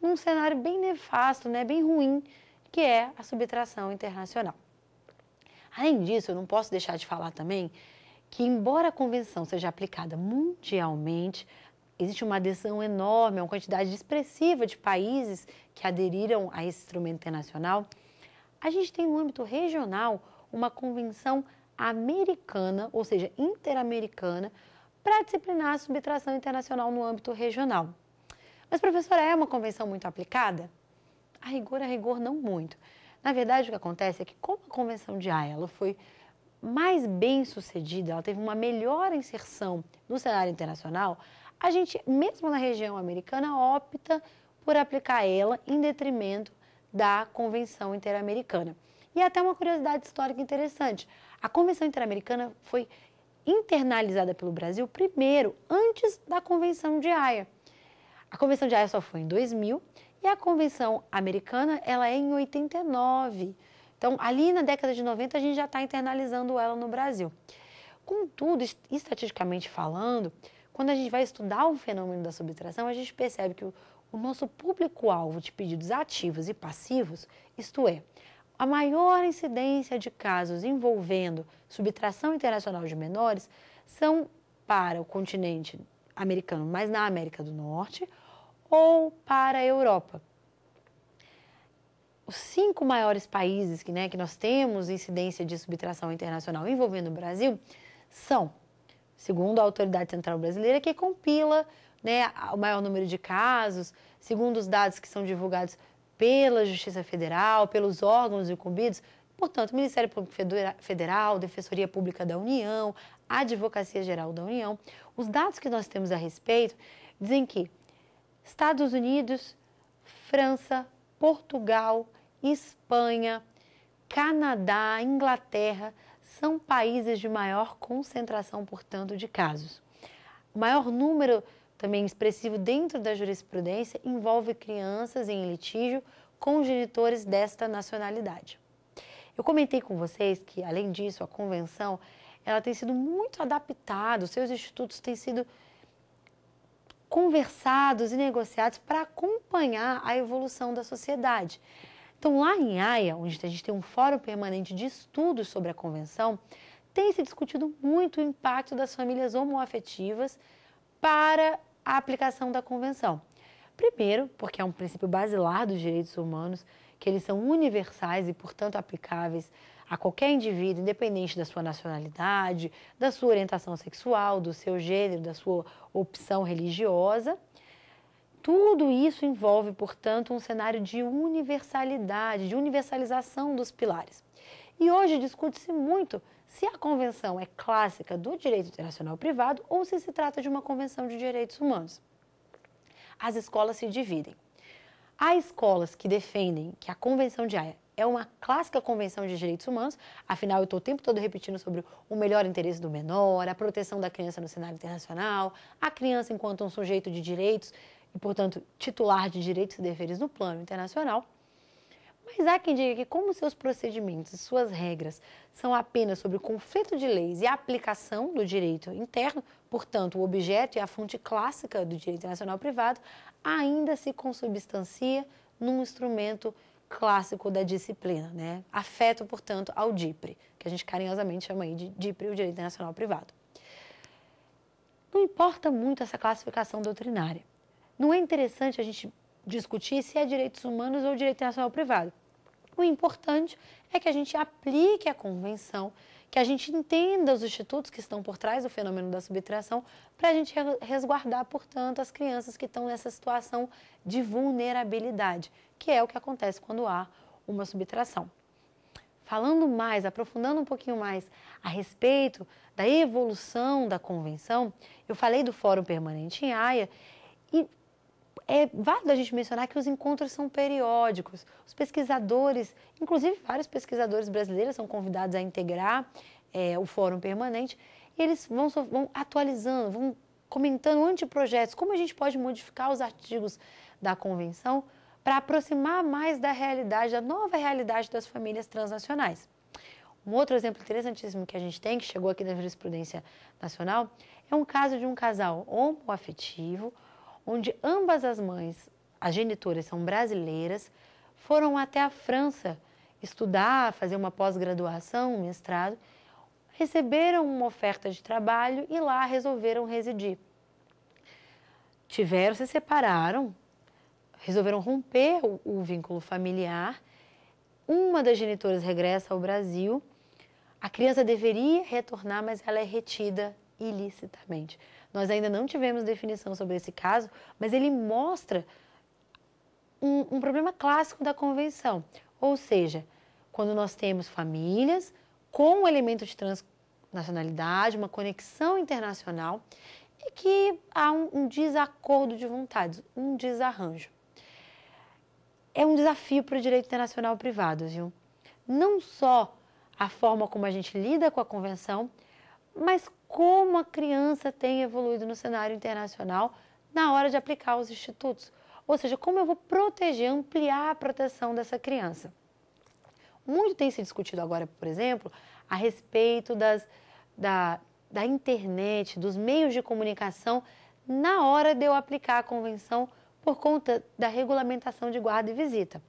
[SPEAKER 1] num cenário bem nefasto, né, bem ruim, que é a subtração internacional. Além disso, eu não posso deixar de falar também que, embora a convenção seja aplicada mundialmente, existe uma adesão enorme, uma quantidade expressiva de países que aderiram a esse instrumento internacional. A gente tem no âmbito regional uma convenção americana, ou seja, interamericana, para disciplinar a subtração internacional no âmbito regional. Mas, professora, é uma convenção muito aplicada? A rigor, a rigor, não muito. Na verdade, o que acontece é que, como a Convenção de Haia ela foi mais bem sucedida, ela teve uma melhor inserção no cenário internacional, a gente, mesmo na região americana, opta por aplicar ela em detrimento da Convenção Interamericana. E é até uma curiosidade histórica interessante. A Convenção Interamericana foi internalizada pelo Brasil primeiro, antes da Convenção de Haia. A Convenção de Haia só foi em 2000 e a Convenção Americana ela é em 89. Então, ali na década de 90, a gente já está internalizando ela no Brasil. Contudo, estatisticamente falando, quando a gente vai estudar o fenômeno da subtração, a gente percebe que o, o nosso público-alvo de pedidos ativos e passivos, isto é, a maior incidência de casos envolvendo subtração internacional de menores são para o continente americano, mas na América do Norte, ou para a Europa. Os cinco maiores países que, né, que nós temos incidência de subtração internacional envolvendo o Brasil são, segundo a Autoridade Central Brasileira, que compila né, o maior número de casos, segundo os dados que são divulgados pela Justiça Federal, pelos órgãos incumbidos, portanto, Ministério Público Federal, Defensoria Pública da União, Advocacia Geral da União. Os dados que nós temos a respeito dizem que Estados Unidos, França, Portugal, Espanha, Canadá, Inglaterra são países de maior concentração, portanto, de casos. O maior número também expressivo dentro da jurisprudência, envolve crianças em litígio com genitores desta nacionalidade. Eu comentei com vocês que, além disso, a convenção ela tem sido muito adaptada, seus institutos têm sido conversados e negociados para acompanhar a evolução da sociedade. Então, lá em Haia, onde a gente tem um fórum permanente de estudos sobre a convenção, tem se discutido muito o impacto das famílias homoafetivas para a aplicação da Convenção. Primeiro, porque é um princípio basilar dos direitos humanos, que eles são universais e, portanto, aplicáveis a qualquer indivíduo, independente da sua nacionalidade, da sua orientação sexual, do seu gênero, da sua opção religiosa. Tudo isso envolve, portanto, um cenário de universalidade, de universalização dos pilares. E hoje discute-se muito se a convenção é clássica do direito internacional privado ou se se trata de uma convenção de direitos humanos. As escolas se dividem. Há escolas que defendem que a Convenção de Haia é uma clássica convenção de direitos humanos, afinal, eu estou o tempo todo repetindo sobre o melhor interesse do menor, a proteção da criança no cenário internacional, a criança enquanto um sujeito de direitos e, portanto, titular de direitos e deveres no plano internacional. Mas há quem diga que, como seus procedimentos e suas regras são apenas sobre o conflito de leis e a aplicação do direito interno, portanto, o objeto e a fonte clássica do direito nacional privado, ainda se consubstancia num instrumento clássico da disciplina, né? Afeto, portanto, ao DIPRE, que a gente carinhosamente chama aí de DIPRE, o direito internacional privado. Não importa muito essa classificação doutrinária. Não é interessante a gente discutir se é direitos humanos ou direito internacional privado. O importante é que a gente aplique a convenção, que a gente entenda os institutos que estão por trás do fenômeno da subtração, para a gente resguardar, portanto, as crianças que estão nessa situação de vulnerabilidade, que é o que acontece quando há uma subtração falando mais, aprofundando um pouquinho mais a respeito da evolução da convenção, eu falei do Fórum Permanente em Haia e é válido a gente mencionar que os encontros são periódicos. Os pesquisadores, inclusive vários pesquisadores brasileiros, são convidados a integrar é, o Fórum Permanente. E eles vão, vão atualizando, vão comentando anteprojetos, como a gente pode modificar os artigos da Convenção para aproximar mais da realidade, da nova realidade das famílias transnacionais. Um outro exemplo interessantíssimo que a gente tem, que chegou aqui na jurisprudência nacional, é um caso de um casal homoafetivo, afetivo onde ambas as mães, as genitoras são brasileiras, foram até a França estudar, fazer uma pós-graduação, um mestrado, receberam uma oferta de trabalho e lá resolveram residir. Tiveram, se separaram, resolveram romper o, o vínculo familiar. Uma das genitoras regressa ao Brasil. A criança deveria retornar, mas ela é retida ilicitamente. Nós ainda não tivemos definição sobre esse caso, mas ele mostra um, um problema clássico da convenção. Ou seja, quando nós temos famílias com um elemento de transnacionalidade, uma conexão internacional, e que há um, um desacordo de vontades, um desarranjo. É um desafio para o direito internacional privado, viu? Não só a forma como a gente lida com a convenção, mas como a criança tem evoluído no cenário internacional na hora de aplicar os institutos. Ou seja, como eu vou proteger, ampliar a proteção dessa criança. Muito tem se discutido agora, por exemplo, a respeito das, da, da internet, dos meios de comunicação, na hora de eu aplicar a convenção por conta da regulamentação de guarda e visita.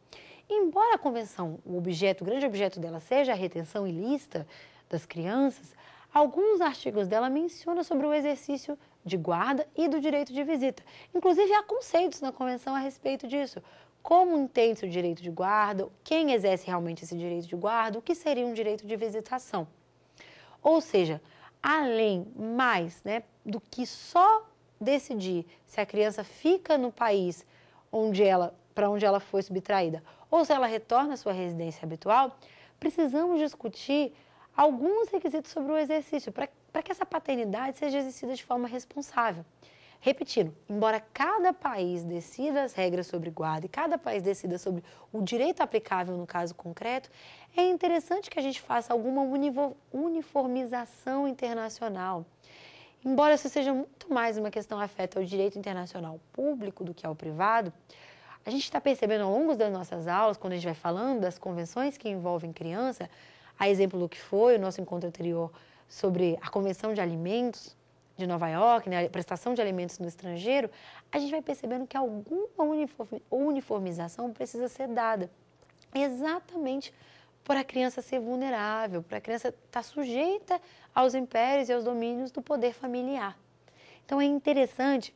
[SPEAKER 1] Embora a convenção, o objeto, o grande objeto dela seja a retenção ilícita das crianças, alguns artigos dela mencionam sobre o exercício de guarda e do direito de visita. Inclusive, há conceitos na convenção a respeito disso. Como entende-se o direito de guarda, quem exerce realmente esse direito de guarda, o que seria um direito de visitação. Ou seja, além, mais, né, do que só decidir se a criança fica no país onde ela, para onde ela foi subtraída ou se ela retorna à sua residência habitual, precisamos discutir alguns requisitos sobre o exercício, para que essa paternidade seja exercida de forma responsável. Repetindo, embora cada país decida as regras sobre guarda e cada país decida sobre o direito aplicável no caso concreto, é interessante que a gente faça alguma uniformização internacional. Embora isso seja muito mais uma questão afeta ao direito internacional público do que ao privado, a gente está percebendo ao longo das nossas aulas, quando a gente vai falando das convenções que envolvem criança, a exemplo do que foi o nosso encontro anterior sobre a Convenção de Alimentos de Nova York, né, a prestação de alimentos no estrangeiro, a gente vai percebendo que alguma uniformização precisa ser dada. Exatamente para a criança ser vulnerável, para a criança estar tá sujeita aos impérios e aos domínios do poder familiar. Então é interessante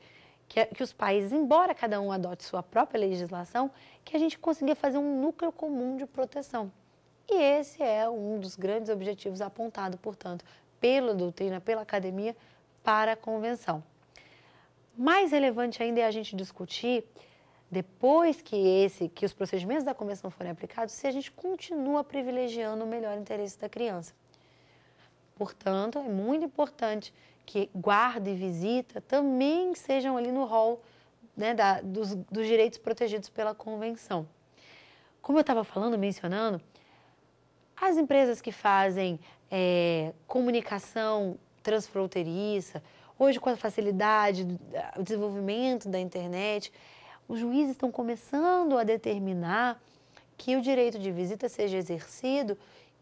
[SPEAKER 1] que, que os países, embora cada um adote sua própria legislação, que a gente consiga fazer um núcleo comum de proteção. E esse é um dos grandes objetivos apontado, portanto, pela doutrina, pela academia, para a convenção. Mais relevante ainda é a gente discutir, depois que esse, que os procedimentos da convenção forem aplicados, se a gente continua privilegiando o melhor interesse da criança. Portanto, é muito importante que guarda e visita também sejam ali no rol né, da, dos, dos direitos protegidos pela convenção. Como eu estava falando, mencionando, as empresas que fazem é, comunicação transfronteiriça, hoje com a facilidade, o desenvolvimento da internet, os juízes estão começando a determinar que o direito de visita seja exercido,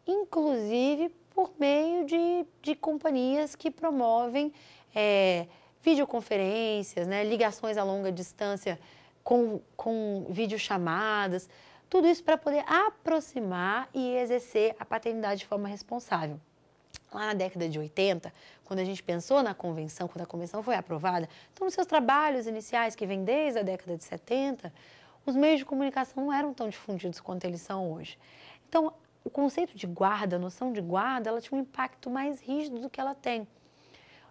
[SPEAKER 1] inclusive por meio de, de companhias que promovem é, videoconferências, né, ligações a longa distância com, com videochamadas. chamadas tudo isso para poder aproximar e exercer a paternidade de forma responsável. Lá na década de 80, quando a gente pensou na convenção, quando a convenção foi aprovada, então nos seus trabalhos iniciais, que vêm desde a década de 70, os meios de comunicação não eram tão difundidos quanto eles são hoje. Então, o conceito de guarda, a noção de guarda, ela tinha um impacto mais rígido do que ela tem.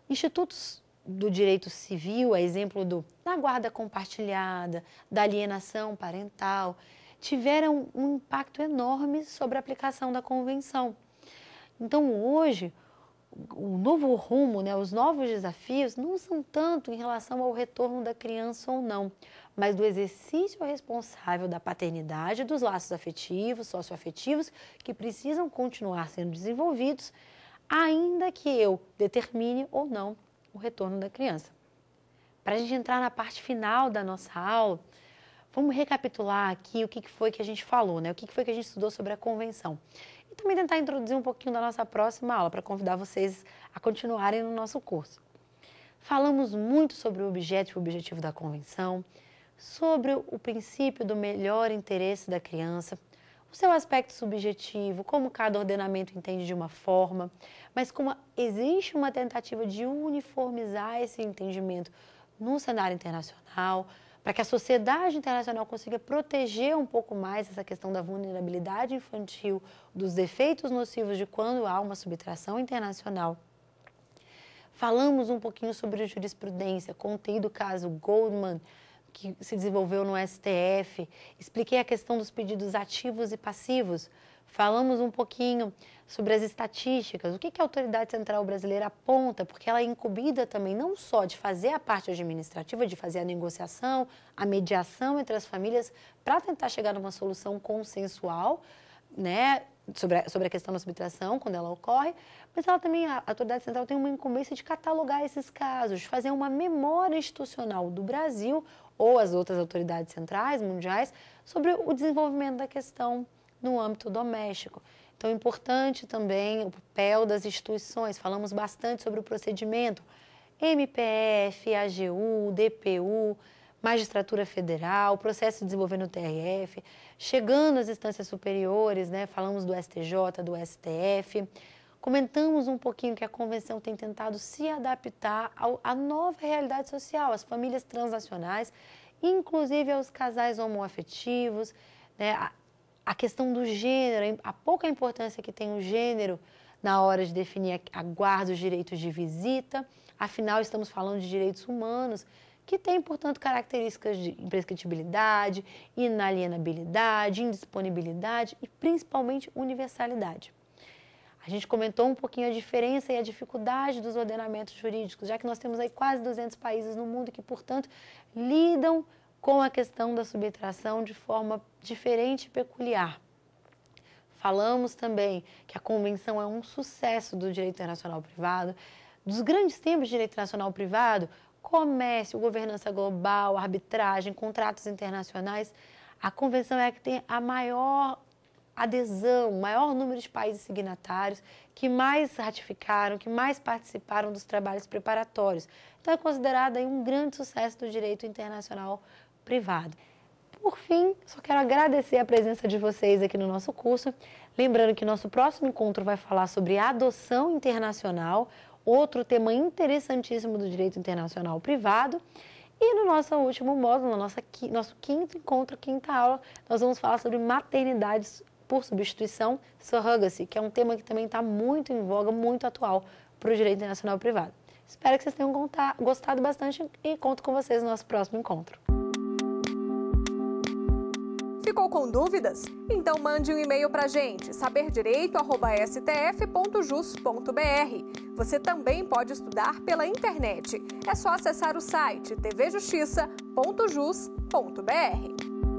[SPEAKER 1] Institutos do direito civil, a exemplo do, da guarda compartilhada, da alienação parental, tiveram um impacto enorme sobre a aplicação da convenção. Então, hoje, o novo rumo, né, os novos desafios não são tanto em relação ao retorno da criança ou não, mas do exercício responsável da paternidade, dos laços afetivos, socioafetivos, que precisam continuar sendo desenvolvidos, ainda que eu determine ou não o retorno da criança. Para a gente entrar na parte final da nossa aula, Vamos recapitular aqui o que foi que a gente falou, né? O que foi que a gente estudou sobre a convenção. E também tentar introduzir um pouquinho da nossa próxima aula para convidar vocês a continuarem no nosso curso. Falamos muito sobre o objeto e o objetivo da convenção, sobre o princípio do melhor interesse da criança, o seu aspecto subjetivo, como cada ordenamento entende de uma forma, mas como existe uma tentativa de uniformizar esse entendimento no cenário internacional, para que a sociedade internacional consiga proteger um pouco mais essa questão da vulnerabilidade infantil, dos efeitos nocivos de quando há uma subtração internacional. Falamos um pouquinho sobre jurisprudência, contei do caso Goldman, que se desenvolveu no STF, expliquei a questão dos pedidos ativos e passivos. Falamos um pouquinho sobre as estatísticas, o que a Autoridade Central Brasileira aponta, porque ela é incumbida também não só de fazer a parte administrativa, de fazer a negociação, a mediação entre as famílias, para tentar chegar numa solução consensual, né, sobre a, sobre a questão da subtração, quando ela ocorre, mas ela também, a autoridade central tem uma incumbência de catalogar esses casos, de fazer uma memória institucional do Brasil ou as outras autoridades centrais, mundiais, sobre o desenvolvimento da questão no âmbito doméstico. Então, é importante também o papel das instituições. Falamos bastante sobre o procedimento MPF, AGU, DPU, Magistratura Federal, processo de desenvolvendo o TRF, chegando às instâncias superiores, né? Falamos do STJ, do STF. Comentamos um pouquinho que a convenção tem tentado se adaptar à nova realidade social, às famílias transnacionais, inclusive aos casais homoafetivos, né? a questão do gênero, a pouca importância que tem o gênero na hora de definir a guarda dos direitos de visita. Afinal, estamos falando de direitos humanos que têm, portanto, características de imprescritibilidade, inalienabilidade, indisponibilidade e principalmente universalidade. A gente comentou um pouquinho a diferença e a dificuldade dos ordenamentos jurídicos, já que nós temos aí quase 200 países no mundo que, portanto, lidam com a questão da subtração de forma diferente e peculiar. Falamos também que a convenção é um sucesso do direito internacional privado. Dos grandes tempos de direito internacional privado, comércio, governança global, arbitragem, contratos internacionais, a convenção é a que tem a maior adesão, maior número de países signatários que mais ratificaram, que mais participaram dos trabalhos preparatórios. Então é considerada um grande sucesso do direito internacional privado. Por fim, só quero agradecer a presença de vocês aqui no nosso curso. Lembrando que nosso próximo encontro vai falar sobre adoção internacional, outro tema interessantíssimo do direito internacional privado. E no nosso último módulo, no nosso quinto encontro, quinta aula, nós vamos falar sobre maternidades por substituição, surrogacy, que é um tema que também está muito em voga, muito atual para o direito internacional privado. Espero que vocês tenham gostado bastante e conto com vocês no nosso próximo encontro. Ficou com dúvidas? Então mande um e-mail para a gente, saberdireito.stf.jus.br. Você também pode estudar pela internet. É só acessar o site tvjustiça.jus.br.